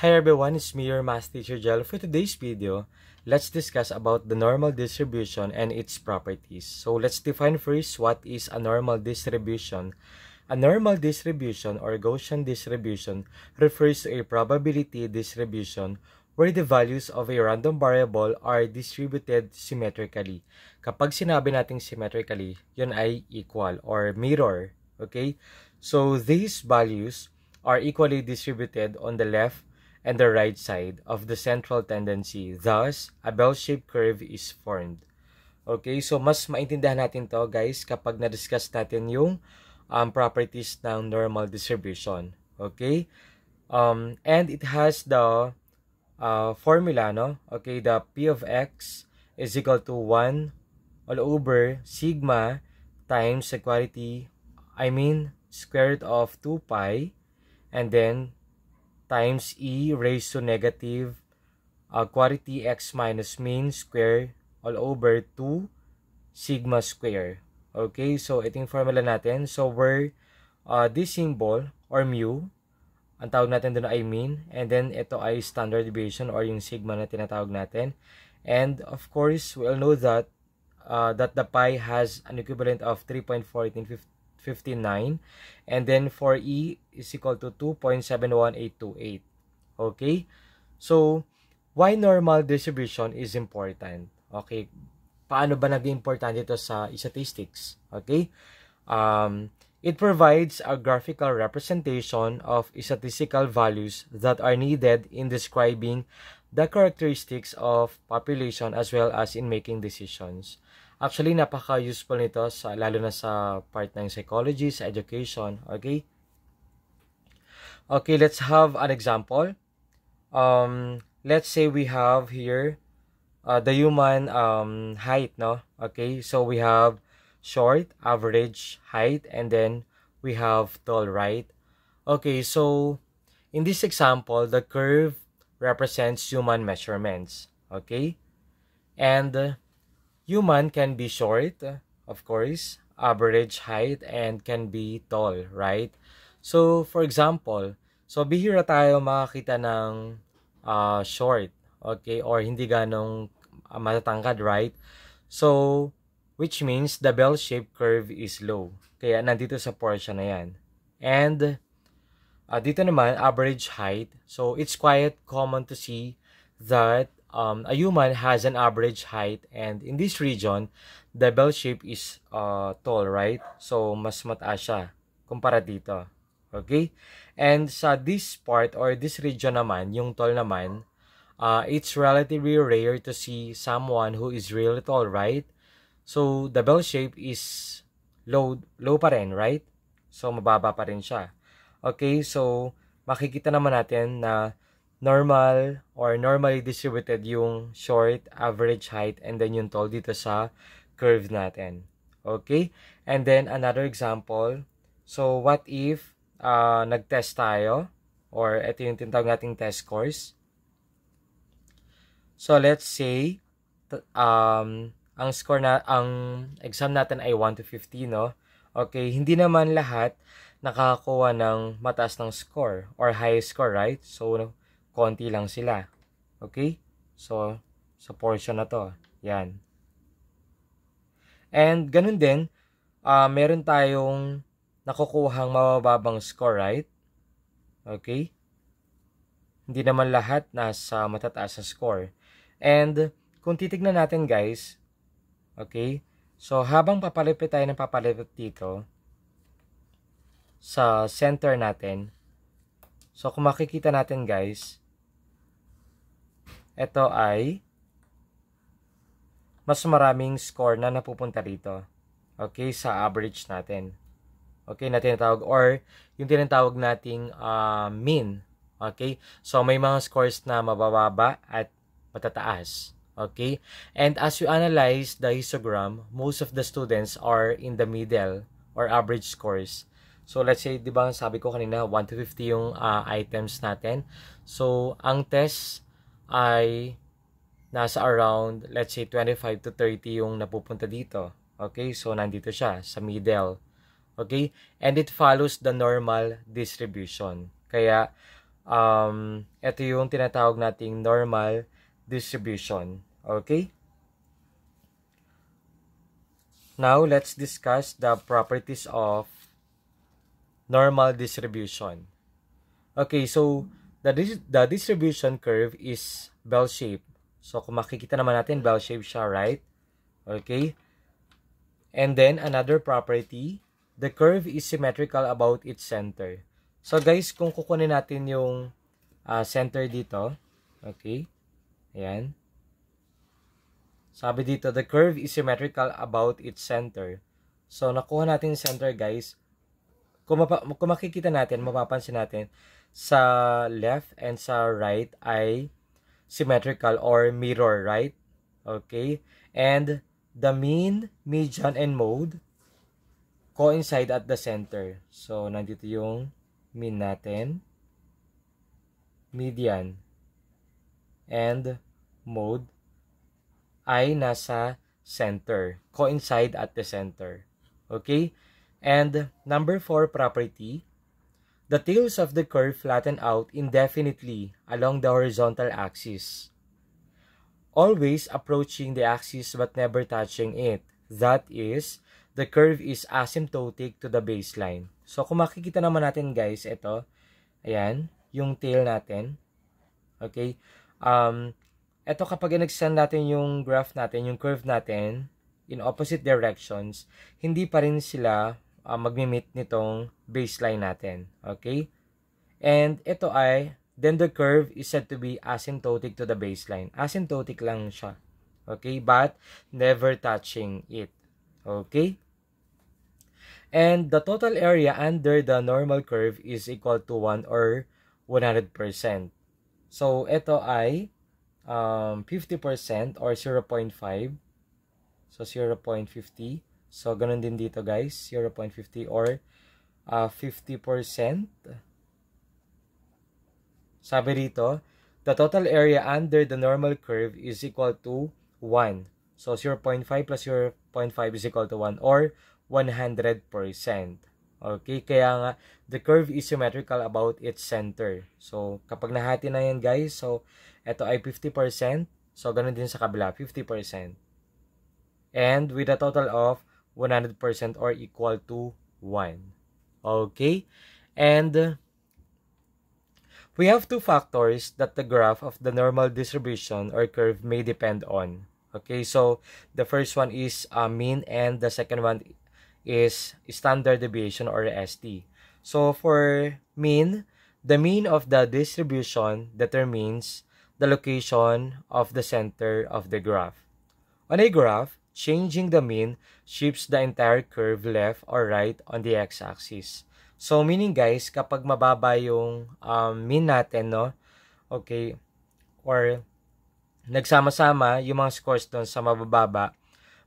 Hi everyone, it's me your Math Teacher Jel. For today's video, let's discuss about the normal distribution and its properties. So let's define first what is a normal distribution. A normal distribution or Gaussian distribution refers to a probability distribution where the values of a random variable are distributed symmetrically. Kapag sinabi nating symmetrically, yun ay equal or mirror. Okay? So these values are equally distributed on the left and the right side of the central tendency. Thus, a bell-shaped curve is formed. Okay, so mas maintindihan natin to guys kapag na-discuss natin yung um, properties ng normal distribution. Okay? Um, and it has the uh, formula, no? Okay, the P of X is equal to 1 all over sigma times equality, I mean, square root of 2 pi, and then times e raised to negative uh, quantity x minus mean square all over 2 sigma square. Okay, so ito yung formula natin. So, where uh, this symbol or mu, ang tawag natin doon ay mean, and then ito ay standard deviation or yung sigma na tinatawag natin. And of course, we all know that uh, that the pi has an equivalent of 3.1450 59 and then for E is equal to 2.71828 okay so why normal distribution is important okay paano ba naging important ito sa statistics okay um it provides a graphical representation of statistical values that are needed in describing the characteristics of population as well as in making decisions Actually, napaka-useful nito sa, lalo na sa part ng psychology, sa education. Okay? Okay, let's have an example. Um, let's say we have here uh, the human um, height, no? Okay, so we have short, average height, and then we have tall, right? Okay, so in this example, the curve represents human measurements. Okay? And... Uh, Human can be short, of course, average height, and can be tall, right? So, for example, so bihira tayo makakita ng uh, short, okay? Or hindi ganong matatangkad, right? So, which means the bell-shaped curve is low. Kaya nandito sa portion na yan. And uh, dito naman, average height. So, it's quite common to see that um, a human has an average height and in this region, the bell shape is uh, tall, right? So, mas mataas siya kumpara dito. Okay? And sa this part or this region naman, yung tall naman, uh, it's relatively rare to see someone who is really tall, right? So, the bell shape is low, low pa rin, right? So, mababa pa rin siya. Okay? So, makikita naman natin na normal or normally distributed yung short, average height, and then yung tall dito sa curve natin. Okay? And then another example. So what if uh, nag-test tayo or ito yung tinatawag nating test course. So let's say um, ang score na ang exam natin ay 1 to 50 no. Okay, hindi naman lahat nakakakuha ng mataas ng score or high score, right? So konti lang sila. Okay? So, sa portion na to. Yan. And, ganun din, uh, meron tayong nakukuhang mabababang score, right? Okay? Hindi naman lahat nasa matataas sa score. And, kung titignan natin guys, okay? So, habang papalipit tayo ng papalipit dito, sa center natin. So, kung makikita natin guys, ito ay mas maraming score na napupunta rito. Okay, sa average natin. Okay, na tinatawag or yung tinatawag nating uh, mean. Okay, so may mga scores na mabababa at matataas. Okay, and as you analyze the histogram, most of the students are in the middle or average scores. So let's say, di ba sabi ko kanina, 1 to 50 yung uh, items natin. So ang test ay nasa around, let's say, 25 to 30 yung napupunta dito. Okay, so nandito siya sa middle. Okay, and it follows the normal distribution. Kaya, um, ito yung tinatawag nating normal distribution. Okay? Now, let's discuss the properties of normal distribution. Okay, so The, dis the distribution curve is bell-shaped. So, kung makikita naman natin, bell-shaped siya, right? Okay? And then, another property, the curve is symmetrical about its center. So, guys, kung kukunin natin yung uh, center dito, okay? Ayan. Sabi dito, the curve is symmetrical about its center. So, nakuha natin yung center, guys. Kung, kung makikita natin, mapapansin natin, sa left and sa right ay symmetrical or mirror, right? Okay? And the mean, median, and mode coincide at the center. So, nandito yung mean natin, median, and mode ay nasa center. Coincide at the center. Okay? And number 4 property, The tails of the curve flatten out indefinitely along the horizontal axis, always approaching the axis but never touching it. That is, the curve is asymptotic to the baseline. So, kung makikita naman natin guys, ito, ayan, yung tail natin. Okay? Um, ito kapag nagsan natin yung graph natin, yung curve natin, in opposite directions, hindi pa rin sila uh, magmi-meet nitong baseline natin. Okay? And ito ay, then the curve is said to be asymptotic to the baseline. Asymptotic lang siya. Okay? But never touching it. Okay? And the total area under the normal curve is equal to 1 or 100%. So, ito ay um, 50% or 0.5. So, 0.50 So, ganun din dito guys, 0.50 or uh, ah, 50%. Sabi rito, the total area under the normal curve is equal to 1. So, 0.5 plus 0.5 is equal to 1 or 100%. Okay, kaya nga, the curve is symmetrical about its center. So, kapag nahati na yan guys, so, ito ay 50%. So, ganun din sa kabila, 50%. And with a total of 100% or equal to 1. Okay? And uh, we have two factors that the graph of the normal distribution or curve may depend on. Okay, so the first one is uh, mean and the second one is standard deviation or ST. So for mean, the mean of the distribution determines the location of the center of the graph. On a graph, Changing the mean shifts the entire curve left or right on the x-axis. So, meaning guys, kapag mababa yung um, mean natin, no? Okay, or nagsama-sama yung mga scores doon sa mabababa,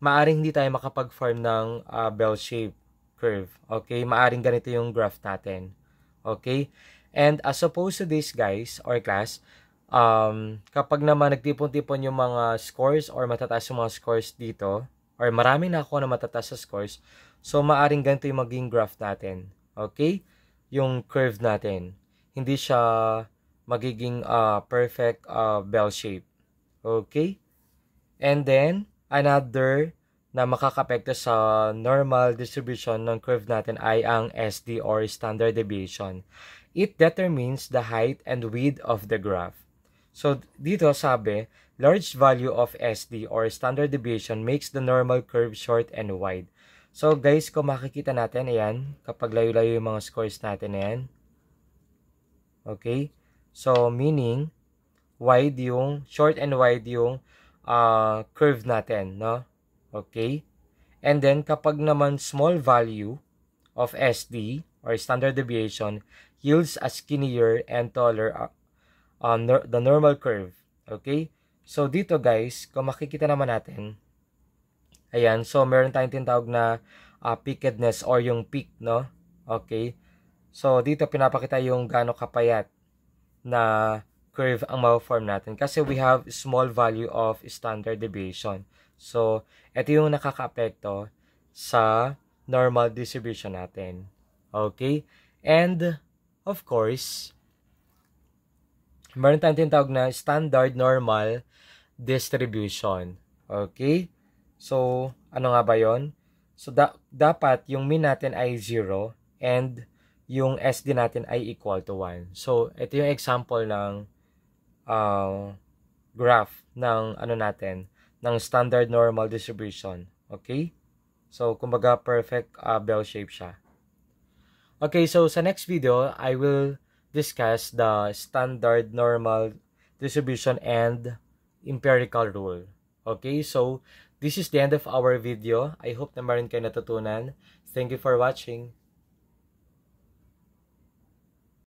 maaring hindi tayo makapag-form ng uh, bell shaped curve. Okay, maaring ganito yung graph natin. Okay, and as opposed to this guys, or class, Um, kapag naman nagtipon-tipon yung mga scores or matataas yung mga scores dito, or marami na ako na matataas sa scores, so maaring ganito yung maging graph natin. Okay? Yung curve natin. Hindi siya magiging uh, perfect uh, bell shape. Okay? And then, another na makakapekto sa normal distribution ng curve natin ay ang SD or standard deviation. It determines the height and width of the graph. So dito sabi, large value of SD or standard deviation makes the normal curve short and wide. So guys, kung makikita natin, ayan, kapag layo-layo yung mga scores natin, ayan. Okay? So meaning, wide yung, short and wide yung uh, curve natin, no? Okay? And then kapag naman small value of SD or standard deviation yields a skinnier and taller um, the normal curve. Okay? So, dito guys, kung makikita naman natin, ayan, so meron tayong tinatawag na uh, peakedness or yung peak, no? Okay? So, dito pinapakita yung gano'ng kapayat na curve ang ma-form natin kasi we have small value of standard deviation. So, ito yung nakaka sa normal distribution natin. Okay? And, of course, meron tayong tinatawag na standard normal distribution. Okay? So, ano nga ba yon? So, da dapat yung min natin ay 0 and yung SD natin ay equal to 1. So, ito yung example ng uh, graph ng ano natin, ng standard normal distribution. Okay? So, kumbaga perfect uh, bell shape siya. Okay, so sa next video, I will discuss the standard normal distribution and empirical rule. Okay, so this is the end of our video. I hope na marin kayo natutunan. Thank you for watching.